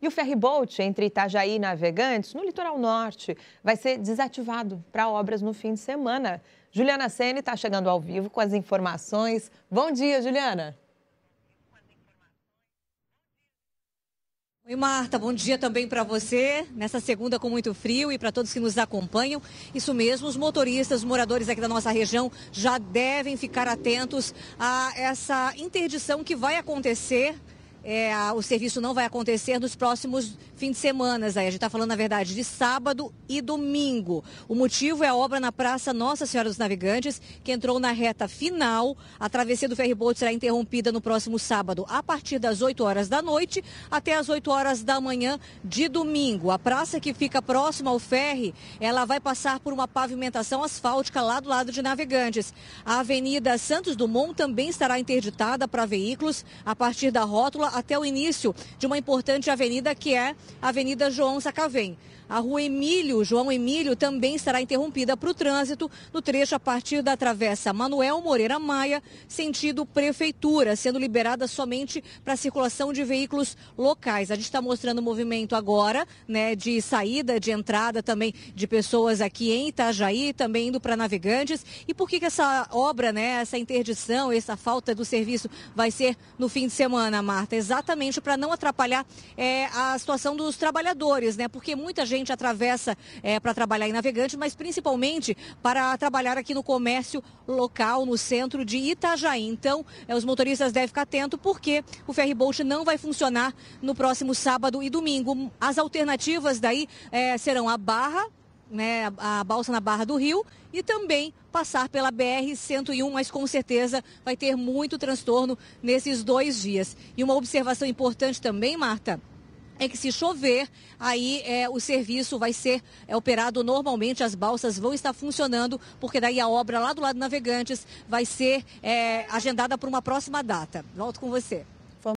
E o ferry boat entre Itajaí e Navegantes, no litoral norte, vai ser desativado para obras no fim de semana. Juliana Sene está chegando ao vivo com as informações. Bom dia, Juliana. Oi, Marta, bom dia também para você. Nessa segunda com muito frio e para todos que nos acompanham. Isso mesmo, os motoristas, os moradores aqui da nossa região já devem ficar atentos a essa interdição que vai acontecer é, o serviço não vai acontecer nos próximos fins de semana. Aí. A gente está falando, na verdade, de sábado e domingo. O motivo é a obra na Praça Nossa Senhora dos Navegantes, que entrou na reta final. A travessia do ferryboat será interrompida no próximo sábado, a partir das 8 horas da noite até as 8 horas da manhã de domingo. A praça que fica próxima ao ferry, ela vai passar por uma pavimentação asfáltica lá do lado de Navegantes. A Avenida Santos Dumont também estará interditada para veículos a partir da rótula até o início de uma importante avenida que é a Avenida João Sacavém. A rua Emílio, João Emílio, também será interrompida para o trânsito no trecho a partir da Travessa Manuel Moreira Maia, sentido Prefeitura, sendo liberada somente para circulação de veículos locais. A gente está mostrando o movimento agora, né, de saída, de entrada também de pessoas aqui em Itajaí, também indo para Navegantes. E por que, que essa obra, né, essa interdição, essa falta do serviço vai ser no fim de semana, Marta? exatamente para não atrapalhar é, a situação dos trabalhadores, né? Porque muita gente atravessa é, para trabalhar em Navegante, mas principalmente para trabalhar aqui no comércio local, no centro de Itajaí. Então, é, os motoristas devem ficar atentos porque o ferryboat não vai funcionar no próximo sábado e domingo. As alternativas daí é, serão a Barra, né, a balsa na Barra do Rio e também passar pela BR-101, mas com certeza vai ter muito transtorno nesses dois dias. E uma observação importante também, Marta, é que se chover, aí é, o serviço vai ser é, operado normalmente, as balsas vão estar funcionando, porque daí a obra lá do lado Navegantes vai ser é, agendada para uma próxima data. Volto com você.